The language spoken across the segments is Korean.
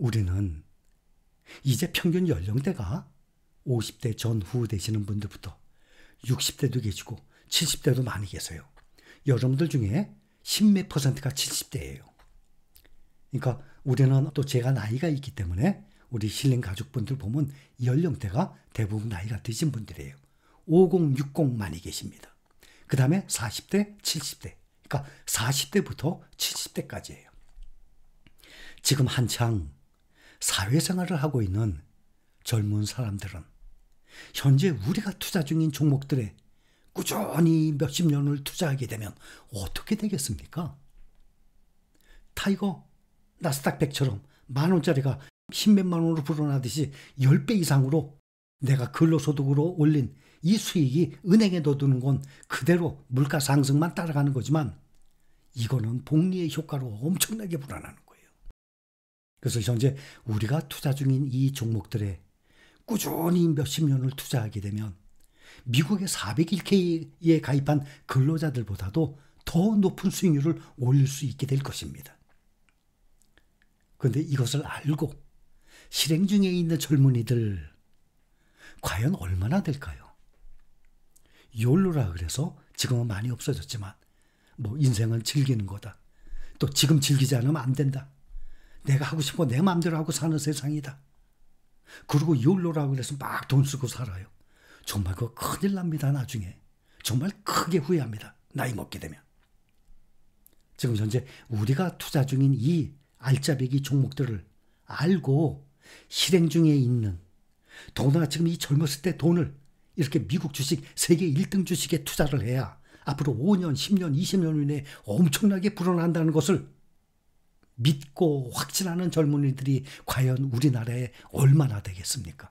우리는 이제 평균 연령대가 50대 전후 되시는 분들부터 60대도 계시고 70대도 많이 계세요. 여러분들 중에 10몇 퍼센트가 70대예요. 그러니까 우리는 또 제가 나이가 있기 때문에 우리 신린 가족분들 보면 연령대가 대부분 나이가 드신 분들이에요. 50, 60 많이 계십니다. 그 다음에 40대, 70대. 그러니까 40대부터 70대까지예요. 지금 한창 사회생활을 하고 있는 젊은 사람들은 현재 우리가 투자 중인 종목들에 꾸준히 몇십 년을 투자하게 되면 어떻게 되겠습니까? 타이거 나스닥 100처럼 만 원짜리가 십몇만 원으로 불어나듯이 10배 이상으로 내가 근로소득으로 올린 이 수익이 은행에 넣어두는 건 그대로 물가 상승만 따라가는 거지만 이거는 복리의 효과로 엄청나게 불어나는 거예요. 그래서 현재 우리가 투자 중인 이 종목들에 꾸준히 몇십 년을 투자하게 되면 미국의 401k에 가입한 근로자들보다도 더 높은 수익률을 올릴 수 있게 될 것입니다. 그런데 이것을 알고 실행 중에 있는 젊은이들 과연 얼마나 될까요? 욜로라 그래서 지금은 많이 없어졌지만 뭐 인생은 즐기는 거다. 또 지금 즐기지 않으면 안 된다. 내가 하고 싶어 내 마음대로 하고 사는 세상이다. 그리고 욜로라고 그래서 막 돈 쓰고 살아요. 정말 그거 큰일 납니다, 나중에. 정말 크게 후회합니다. 나이 먹게 되면. 지금 현재 우리가 투자 중인 이 알짜배기 종목들을 알고 실행 중에 있는 더구나 지금 이 젊었을 때 돈을 이렇게 미국 주식 세계 1등 주식에 투자를 해야 앞으로 5년, 10년, 20년 이내에 엄청나게 불어난다는 것을 믿고 확신하는 젊은이들이 과연 우리나라에 얼마나 되겠습니까?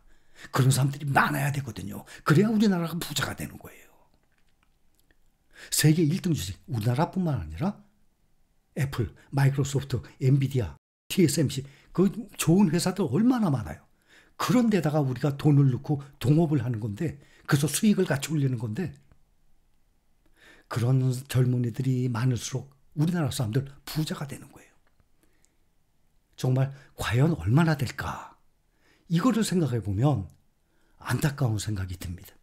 그런 사람들이 많아야 되거든요. 그래야 우리나라가 부자가 되는 거예요. 세계 1등 주식, 우리나라뿐만 아니라 애플, 마이크로소프트, 엔비디아, TSMC, 그 좋은 회사들 얼마나 많아요. 그런 데다가 우리가 돈을 넣고 동업을 하는 건데, 그래서 수익을 같이 올리는 건데, 그런 젊은이들이 많을수록 우리나라 사람들 부자가 되는 거예요. 정말 과연 얼마나 될까? 이거를 생각해 보면 안타까운 생각이 듭니다.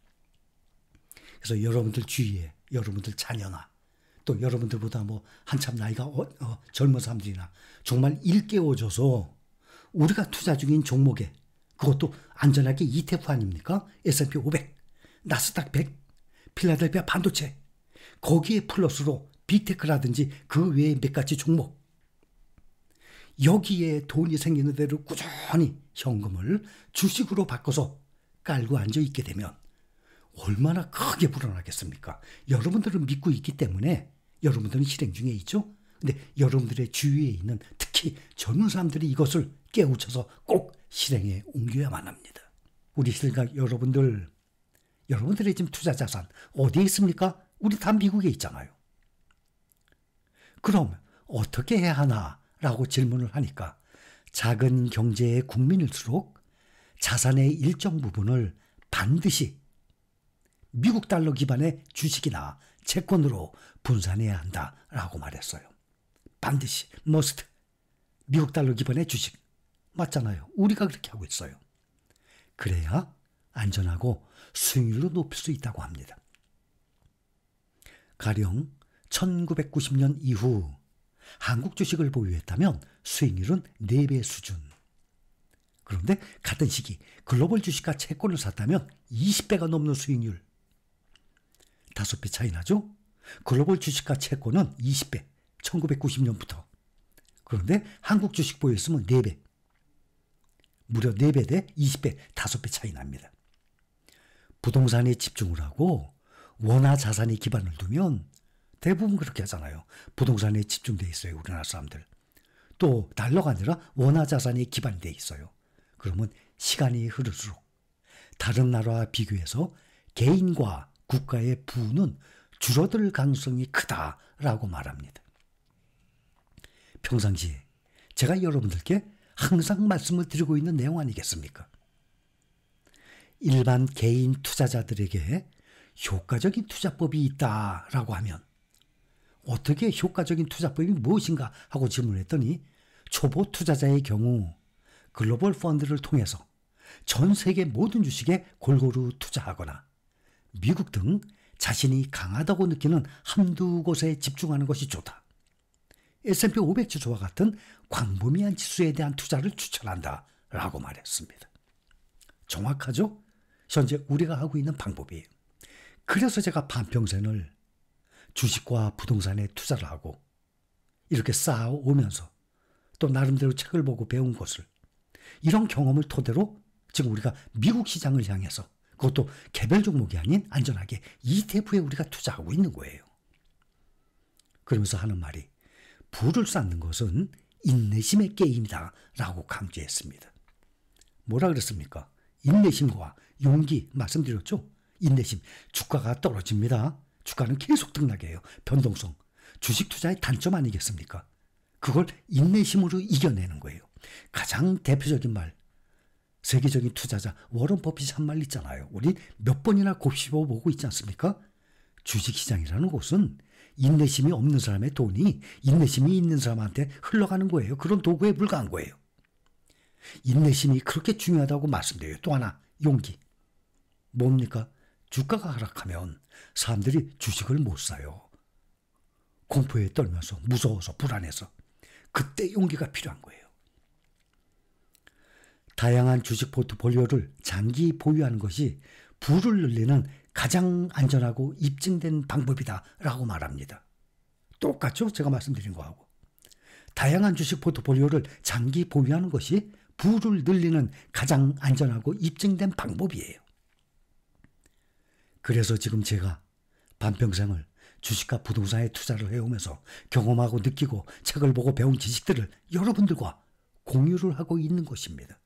그래서 여러분들 주위에 여러분들 자녀나 또 여러분들보다 뭐 한참 나이가 어, 어, 젊은 사람들이나 정말 일깨워줘서 우리가 투자 중인 종목에 그것도 안전하게 ETF 아닙니까? S&P 500, 나스닥 100, 필라델피아 반도체 거기에 플러스로 비테크라든지 그 외에 몇 가지 종목 여기에 돈이 생기는 대로 꾸준히 현금을 주식으로 바꿔서 깔고 앉아 있게 되면 얼마나 크게 불어나겠습니까? 여러분들은 믿고 있기 때문에 여러분들은 실행 중에 있죠? 근데 여러분들의 주위에 있는 특히 젊은 사람들이 이것을 깨우쳐서 꼭 실행에 옮겨야만 합니다. 우리 실각 여러분들, 여러분들의 지금 투자 자산 어디에 있습니까? 우리 다 미국에 있잖아요. 그럼 어떻게 해야 하나 라고 질문을 하니까 작은 경제의 국민일수록 자산의 일정 부분을 반드시 미국 달러 기반의 주식이나 채권으로 분산해야 한다라고 말했어요. 반드시 must 미국 달러 기반의 주식 맞잖아요. 우리가 그렇게 하고 있어요. 그래야 안전하고 수익률을 높일 수 있다고 합니다. 가령 1990년 이후 한국 주식을 보유했다면 수익률은 4배 수준. 그런데 같은 시기 글로벌 주식과 채권을 샀다면 20배가 넘는 수익률. 다섯 배 차이 나죠? 글로벌 주식과 채권은 20배, 1990년부터. 그런데 한국 주식 보유했으면 4배. 무려 4배 대 20배, 5배 차이 납니다. 부동산에 집중을 하고 원화 자산에 기반을 두면 대부분 그렇게 하잖아요. 부동산에 집중돼 있어요. 우리나라 사람들. 또 달러가 아니라 원화 자산이 기반돼 있어요. 그러면 시간이 흐를수록 다른 나라와 비교해서 개인과 국가의 부는 줄어들 가능성이 크다라고 말합니다. 평상시에 제가 여러분들께 항상 말씀을 드리고 있는 내용 아니겠습니까? 일반 개인 투자자들에게 효과적인 투자법이 있다라고 하면 어떻게 효과적인 투자법이 무엇인가 하고 질문했더니 을 초보 투자자의 경우 글로벌 펀드를 통해서 전 세계 모든 주식에 골고루 투자하거나 미국 등 자신이 강하다고 느끼는 한두 곳에 집중하는 것이 좋다. S&P 500 지수와 같은 광범위한 지수에 대한 투자를 추천한다. 라고 말했습니다. 정확하죠? 현재 우리가 하고 있는 방법이 그래서 제가 반평생을 주식과 부동산에 투자를 하고 이렇게 쌓아오면서 또 나름대로 책을 보고 배운 것을 이런 경험을 토대로 지금 우리가 미국 시장을 향해서 그것도 개별 종목이 아닌 안전하게 ETF에 우리가 투자하고 있는 거예요. 그러면서 하는 말이 부를 쌓는 것은 인내심의 게임이다 라고 강조했습니다. 뭐라 그랬습니까? 인내심과 용기 말씀드렸죠? 인내심, 주가가 떨어집니다. 주가는 계속 등락이에요. 변동성. 주식 투자의 단점 아니겠습니까? 그걸 인내심으로 이겨내는 거예요. 가장 대표적인 말. 세계적인 투자자 워런 버핏이 한말 있잖아요. 우리 몇 번이나 곱씹어 보고 있지 않습니까? 주식시장이라는 곳은 인내심이 없는 사람의 돈이 인내심이 있는 사람한테 흘러가는 거예요. 그런 도구에 불과한 거예요. 인내심이 그렇게 중요하다고 말씀드려요. 또 하나, 용기. 뭡니까? 주가가 하락하면 사람들이 주식을 못 사요. 공포에 떨면서 무서워서 불안해서 그때 용기가 필요한 거예요. 다양한 주식 포트폴리오를 장기 보유하는 것이 불을 늘리는 가장 안전하고 입증된 방법이다라고 말합니다. 똑같죠? 제가 말씀드린 거하고. 다양한 주식 포트폴리오를 장기 보유하는 것이 불을 늘리는 가장 안전하고 입증된 방법이에요. 그래서 지금 제가 반평생을 주식과 부동산에 투자를 해오면서 경험하고 느끼고 책을 보고 배운 지식들을 여러분들과 공유를 하고 있는 것입니다.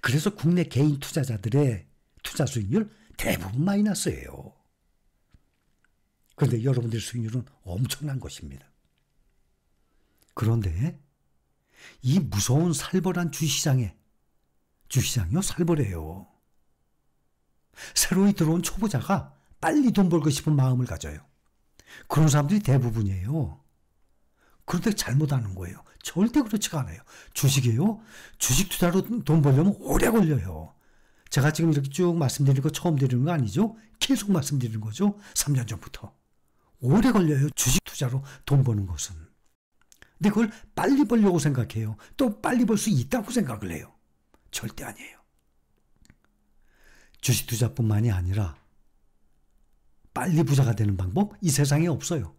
그래서 국내 개인 투자자들의 투자 수익률 대부분 마이너스예요. 그런데 여러분들 의 수익률은 엄청난 것입니다. 그런데 이 무서운 살벌한 주시장에 주시장이요 살벌해요. 새로이 들어온 초보자가 빨리 돈 벌고 싶은 마음을 가져요. 그런 사람들이 대부분이에요. 그런데 잘못하는 거예요. 절대 그렇지가 않아요. 주식이에요. 주식 투자로 돈 벌려면 오래 걸려요. 제가 지금 이렇게 쭉 말씀드리는 거 처음 드리는 거 아니죠? 계속 말씀드리는 거죠. 3년 전부터. 오래 걸려요. 주식 투자로 돈 버는 것은. 근데 그걸 빨리 벌려고 생각해요. 또 빨리 벌 수 있다고 생각을 해요. 절대 아니에요. 주식 투자뿐만이 아니라 빨리 부자가 되는 방법? 이 세상에 없어요.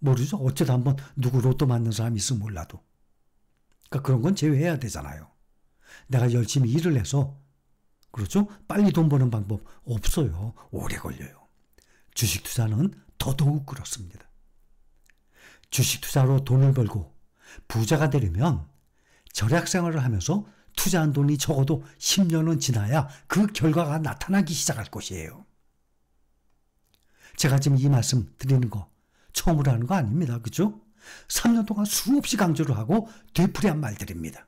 모르죠. 어쩌다 한번 누구 로또 맞는 사람이 있으면 몰라도. 그러니까 그런 건 제외해야 되잖아요. 내가 열심히 일을 해서, 그렇죠? 빨리 돈 버는 방법 없어요. 오래 걸려요. 주식 투자는 더더욱 그렇습니다. 주식 투자로 돈을 벌고 부자가 되려면 절약 생활을 하면서 투자한 돈이 적어도 10년은 지나야 그 결과가 나타나기 시작할 것이에요. 제가 지금 이 말씀 드리는 거 처음으로 하는 거 아닙니다. 그죠? 3년 동안 수없이 강조를 하고 되풀이한 말들입니다.